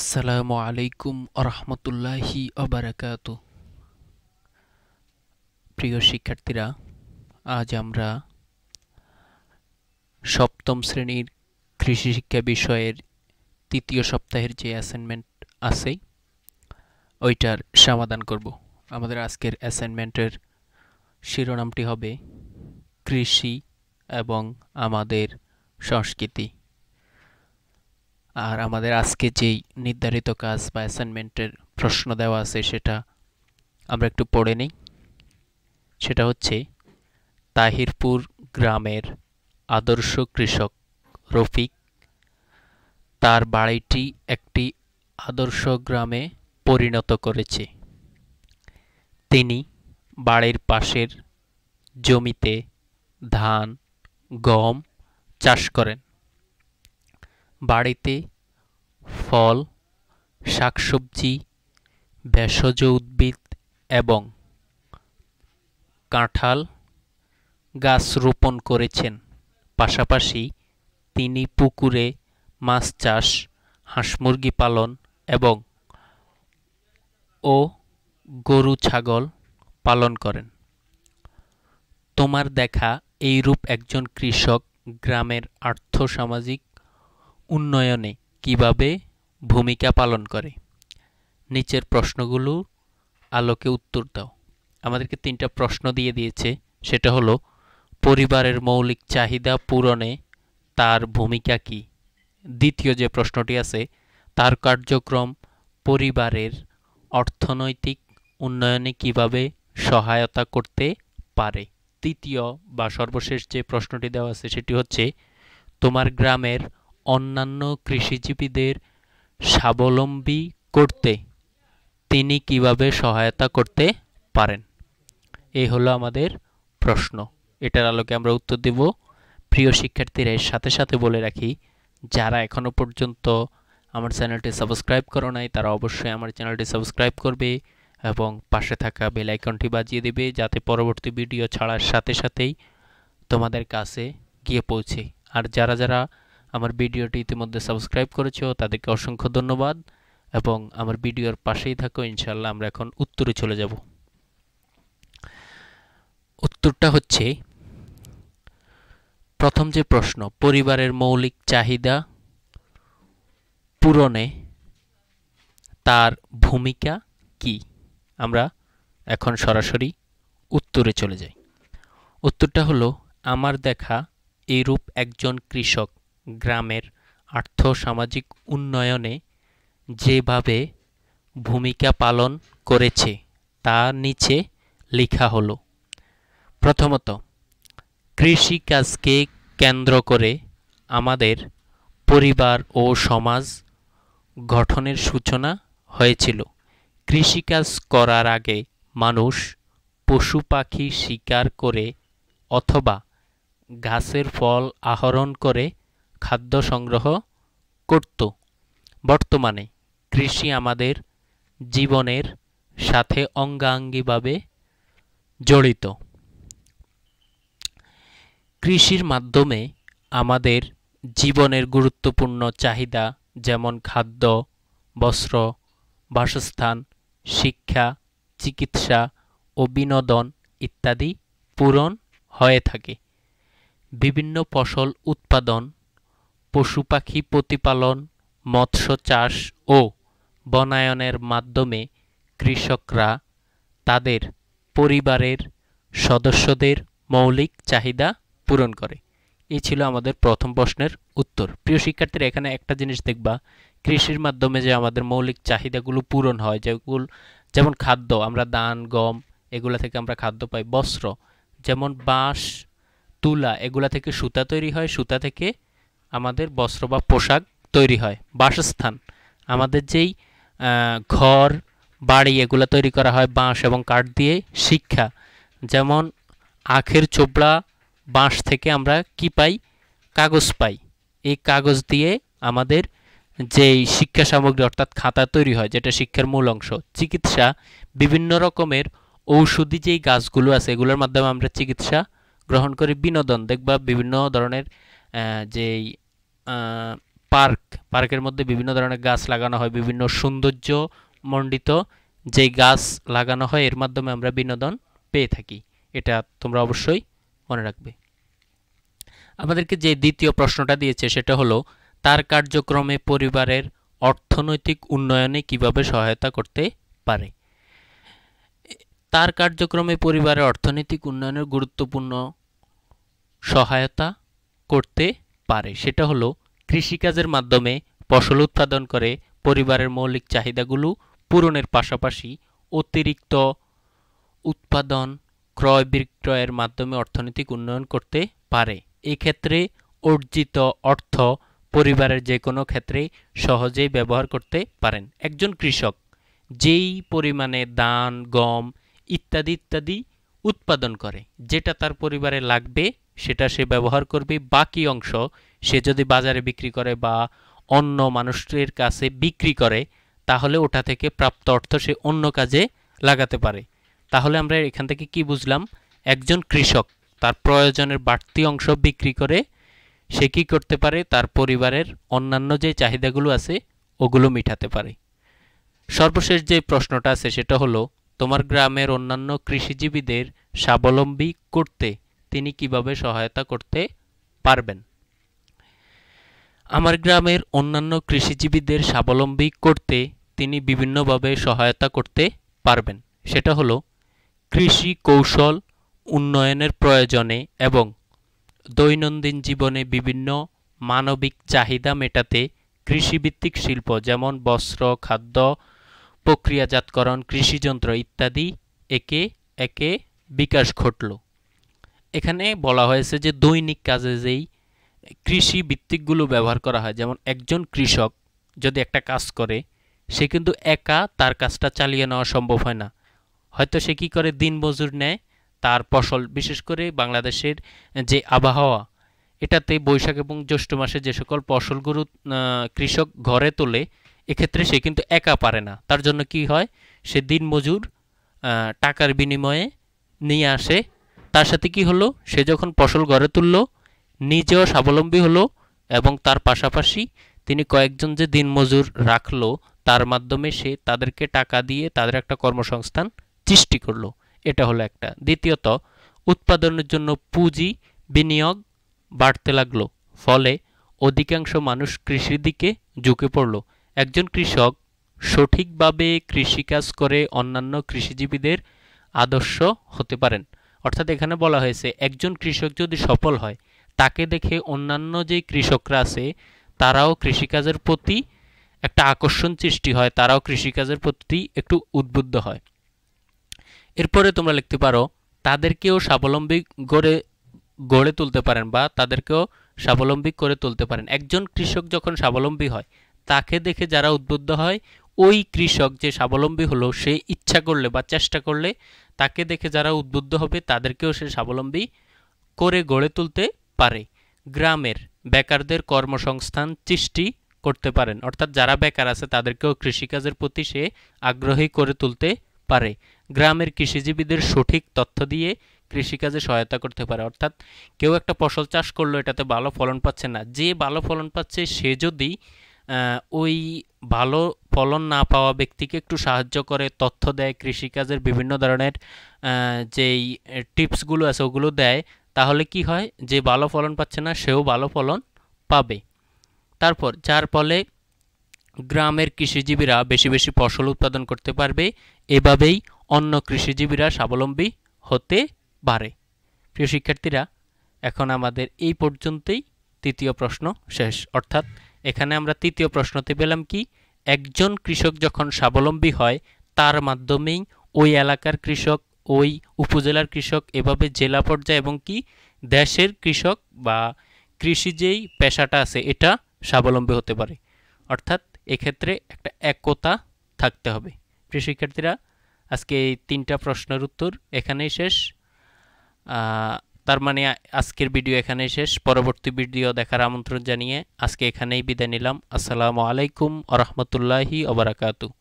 আসসালামু আলাইকুম আরহামতুল্লাহি অবরাকাত প্রিয় শিক্ষার্থীরা আজ আমরা সপ্তম শ্রেণীর কৃষি শিক্ষা বিষয়ের তৃতীয় সপ্তাহের যে অ্যাসাইনমেন্ট আছে ওইটার সমাধান করব আমাদের আজকের অ্যাসাইনমেন্টের শিরোনামটি হবে কৃষি এবং আমাদের সংস্কৃতি আর আমাদের আজকে যেই নির্ধারিত কাজ বা অ্যাসাইনমেন্টের প্রশ্ন দেওয়া আছে সেটা আমরা একটু পড়ে নিই সেটা হচ্ছে তাহিরপুর গ্রামের আদর্শ কৃষক রফিক তার বাড়িটি একটি আদর্শ গ্রামে পরিণত করেছে তিনি বাড়ির পাশের জমিতে ধান গম চাষ করেন বাড়িতে ফল শাকসবজি ভেষজ উদ্ভিদ এবং কাঁঠাল গাছ রোপণ করেছেন পাশাপাশি তিনি পুকুরে মাছ চাষ হাঁস মুরগি পালন এবং ও গরু ছাগল পালন করেন তোমার দেখা এইরূপ একজন কৃষক গ্রামের আর্থসামাজিক উন্নয়নে কিভাবে ভূমিকা পালন করে নিচের প্রশ্নগুলো আলোকে উত্তর দাও আমাদেরকে তিনটা প্রশ্ন দিয়ে দিয়েছে সেটা হলো পরিবারের মৌলিক চাহিদা পূরণে তার ভূমিকা কি দ্বিতীয় যে প্রশ্নটি আছে তার কার্যক্রম পরিবারের অর্থনৈতিক উন্নয়নে কিভাবে সহায়তা করতে পারে তৃতীয় বা সর্বশেষ যে প্রশ্নটি দেওয়া আছে সেটি হচ্ছে তোমার গ্রামের অন্যান্য কৃষিজীবীদের স্বাবলম্বী করতে তিনি কিভাবে সহায়তা করতে পারেন এই হলো আমাদের প্রশ্ন এটার আলোকে আমরা উত্তর দেব প্রিয় শিক্ষার্থীরা এর সাথে সাথে বলে রাখি যারা এখনও পর্যন্ত আমার চ্যানেলটি সাবস্ক্রাইব করো নাই তারা অবশ্যই আমার চ্যানেলটি সাবস্ক্রাইব করবে এবং পাশে থাকা বেল আইকনটি বাজিয়ে দেবে যাতে পরবর্তী ভিডিও ছাড়ার সাথে সাথেই তোমাদের কাছে গিয়ে পৌঁছে আর যারা যারা আমার ভিডিওটি ইতিমধ্যে সাবস্ক্রাইব করেছো তাদেরকে অসংখ্য ধন্যবাদ এবং আমার ভিডিওর পাশেই থাকো ইনশাল্লাহ আমরা এখন উত্তরে চলে যাব উত্তরটা হচ্ছে প্রথম যে প্রশ্ন পরিবারের মৌলিক চাহিদা পূরণে তার ভূমিকা কি আমরা এখন সরাসরি উত্তরে চলে যাই উত্তরটা হলো আমার দেখা এইরূপ একজন কৃষক গ্রামের আর্থ সামাজিক উন্নয়নে যেভাবে ভূমিকা পালন করেছে তা নিচে লেখা হলো প্রথমত কৃষিকাজকে কেন্দ্র করে আমাদের পরিবার ও সমাজ গঠনের সূচনা হয়েছিল কৃষিকাজ করার আগে মানুষ পশু পাখি শিকার করে অথবা গাছের ফল আহরণ করে খাদ্য সংগ্রহ করত বর্তমানে কৃষি আমাদের জীবনের সাথে অঙ্গাঙ্গিভাবে জড়িত কৃষির মাধ্যমে আমাদের জীবনের গুরুত্বপূর্ণ চাহিদা যেমন খাদ্য বস্ত্র বাসস্থান শিক্ষা চিকিৎসা ও বিনোদন ইত্যাদি পূরণ হয়ে থাকে বিভিন্ন ফসল উৎপাদন পশু পাখি প্রতিপালন মৎস্য চাষ ও বনায়নের মাধ্যমে কৃষকরা তাদের পরিবারের সদস্যদের মৌলিক চাহিদা পূরণ করে এই ছিল আমাদের প্রথম প্রশ্নের উত্তর প্রিয় শিক্ষার্থীরা এখানে একটা জিনিস দেখবা কৃষির মাধ্যমে যে আমাদের মৌলিক চাহিদাগুলো পূরণ হয় যেগুলো যেমন খাদ্য আমরা দান গম এগুলা থেকে আমরা খাদ্য পাই বস্ত্র যেমন বাঁশ তুলা এগুলা থেকে সুতা তৈরি হয় সুতা থেকে আমাদের বস্ত্র বা পোশাক তৈরি হয় বাসস্থান আমাদের যেই ঘর বাড়ি এগুলো তৈরি করা হয় বাঁশ এবং কাঠ দিয়ে শিক্ষা যেমন আখের চোবড়া বাঁশ থেকে আমরা কি পাই কাগজ পাই এই কাগজ দিয়ে আমাদের যেই শিক্ষা সামগ্রী অর্থাৎ খাতা তৈরি হয় যেটা শিক্ষার মূল অংশ চিকিৎসা বিভিন্ন রকমের ঔষধি যেই গাছগুলো আছে এগুলোর মাধ্যমে আমরা চিকিৎসা গ্রহণ করি বিনোদন দেখবা বিভিন্ন ধরনের যেই পার্ক পার্কের মধ্যে বিভিন্ন ধরনের গাছ লাগানো হয় বিভিন্ন সৌন্দর্য মণ্ডিত যেই গাছ লাগানো হয় এর মাধ্যমে আমরা বিনোদন পেয়ে থাকি এটা তোমরা অবশ্যই মনে রাখবে আমাদেরকে যে দ্বিতীয় প্রশ্নটা দিয়েছে সেটা হলো তার কার্যক্রমে পরিবারের অর্থনৈতিক উন্নয়নে কিভাবে সহায়তা করতে পারে তার কার্যক্রমে পরিবারের অর্থনৈতিক উন্নয়নের গুরুত্বপূর্ণ সহায়তা করতে পারে সেটা হলো কৃষিকাজের মাধ্যমে ফসল উৎপাদন করে পরিবারের মৌলিক চাহিদাগুলো পূরণের পাশাপাশি অতিরিক্ত উৎপাদন ক্রয় বিক্রয়ের মাধ্যমে অর্থনৈতিক উন্নয়ন করতে পারে এক্ষেত্রে অর্জিত অর্থ পরিবারের যে কোনো ক্ষেত্রে সহজেই ব্যবহার করতে পারেন একজন কৃষক যেই পরিমাণে দান গম ইত্যাদি ইত্যাদি উৎপাদন করে যেটা তার পরিবারে লাগবে সেটা সে ব্যবহার করবে বাকি অংশ সে যদি বাজারে বিক্রি করে বা অন্য মানুষের কাছে বিক্রি করে তাহলে ওটা থেকে প্রাপ্ত অর্থ সে অন্য কাজে লাগাতে পারে তাহলে আমরা এখান থেকে কি বুঝলাম একজন কৃষক তার প্রয়োজনের বাড়তি অংশ বিক্রি করে সে কি করতে পারে তার পরিবারের অন্যান্য যে চাহিদাগুলো আছে ওগুলো মিঠাতে পারে সর্বশেষ যে প্রশ্নটা আছে সেটা হলো তোমার গ্রামের অন্যান্য কৃষিজীবীদের স্বাবলম্বী করতে তিনি কিভাবে সহায়তা করতে পারবেন আমার গ্রামের অন্যান্য কৃষিজীবীদের স্বাবলম্বী করতে তিনি বিভিন্নভাবে সহায়তা করতে পারবেন সেটা হলো কৃষি কৌশল উন্নয়নের প্রয়োজনে এবং দৈনন্দিন জীবনে বিভিন্ন মানবিক চাহিদা মেটাতে কৃষিভিত্তিক শিল্প যেমন বস্ত্র খাদ্য প্রক্রিয়াজাতকরণ কৃষিযন্ত্র ইত্যাদি একে একে বিকাশ ঘটল এখানে বলা হয়েছে যে দৈনিক কাজে যেই কৃষি ভিত্তিকগুলো ব্যবহার করা হয় যেমন একজন কৃষক যদি একটা কাজ করে সে কিন্তু একা তার কাজটা চালিয়ে নেওয়া সম্ভব হয় না হয়তো সে কি করে দিন মজুর নেয় তার ফসল বিশেষ করে বাংলাদেশের যে আবহাওয়া এটাতে বৈশাখ এবং জ্যৈষ্ঠ মাসে যে সকল ফসলগুলো কৃষক ঘরে তোলে এক্ষেত্রে সে কিন্তু একা পারে না তার জন্য কি হয় সে দিনমজুর টাকার বিনিময়ে নিয়ে আসে তার সাথে কি হলো সে যখন ফসল গড়ে তুলল নিজেও স্বাবলম্বী হলো এবং তার পাশাপাশি তিনি কয়েকজন যে দিনমজুর রাখলো তার মাধ্যমে সে তাদেরকে টাকা দিয়ে তাদের একটা কর্মসংস্থান সৃষ্টি করলো এটা হলো একটা দ্বিতীয়ত উৎপাদনের জন্য পুঁজি বিনিয়োগ বাড়তে লাগলো ফলে অধিকাংশ মানুষ কৃষির দিকে ঝুঁকে পড়ল একজন কৃষক সঠিকভাবে কৃষিকাজ করে অন্যান্য কৃষিজীবীদের আদর্শ হতে পারেন অর্থাৎ এখানে বলা হয়েছে একজন কৃষক যদি সফল হয় তাকে দেখে অন্যান্য যে কৃষকরা আছে তারাও কৃষিকাজের প্রতি একটা আকর্ষণ সৃষ্টি হয় তারাও কৃষিকাজের প্রতি একটু উদ্বুদ্ধ হয় এরপরে তোমরা লিখতে পারো তাদেরকেও স্বাবলম্বী গড়ে গড়ে তুলতে পারেন বা তাদেরকেও স্বাবলম্বী করে তুলতে পারেন একজন কৃষক যখন স্বাবলম্বী হয় তাকে দেখে যারা উদ্বুদ্ধ হয় ওই কৃষক যে স্বাবলম্বী হলো সে ইচ্ছা করলে বা চেষ্টা করলে তাকে দেখে যারা উদ্বুদ্ধ হবে তাদেরকেও সে স্বাবলম্বী করে গড়ে তুলতে পারে গ্রামের বেকারদের কর্মসংস্থান সৃষ্টি করতে পারেন অর্থাৎ যারা বেকার আছে তাদেরকেও কৃষিকাজের প্রতি সে আগ্রহী করে তুলতে পারে গ্রামের কৃষিজীবীদের সঠিক তথ্য দিয়ে কৃষিকাজে সহায়তা করতে পারে অর্থাৎ কেউ একটা ফসল চাষ করলো এটাতে ভালো ফলন পাচ্ছে না যে ভালো ফলন পাচ্ছে সে যদি ওই ভালো ফলন না পাওয়া ব্যক্তিকে একটু সাহায্য করে তথ্য দেয় কৃষিকাজের বিভিন্ন ধরনের যেই টিপসগুলো আছে ওগুলো দেয় তাহলে কি হয় যে ভালো ফলন পাচ্ছে না সেও ভালো ফলন পাবে তারপর যার ফলে গ্রামের কৃষিজীবীরা বেশি বেশি ফসল উৎপাদন করতে পারবে এভাবেই অন্য কৃষিজীবীরা স্বাবলম্বী হতে পারে প্রিয় শিক্ষার্থীরা এখন আমাদের এই পর্যন্তই তৃতীয় প্রশ্ন শেষ অর্থাৎ এখানে আমরা তৃতীয় প্রশ্নতে পেলাম কি একজন কৃষক যখন স্বাবলম্বী হয় তার মাধ্যমেই ওই এলাকার কৃষক ওই উপজেলার কৃষক এভাবে জেলা পর্যায়ে এবং কি দেশের কৃষক বা কৃষি যেই পেশাটা আছে এটা স্বাবলম্বী হতে পারে অর্থাৎ এক্ষেত্রে একটা একতা থাকতে হবে প্রিয় শিক্ষার্থীরা আজকে এই তিনটা প্রশ্নের উত্তর এখানেই শেষ তার মানে আজকের ভিডিও এখানে শেষ পরবর্তী ভিডিও দেখার আমন্ত্রণ জানিয়ে আজকে এখানেই বিদায় নিলাম আসসালামু আলাইকুম আ রহমতুল্লাহি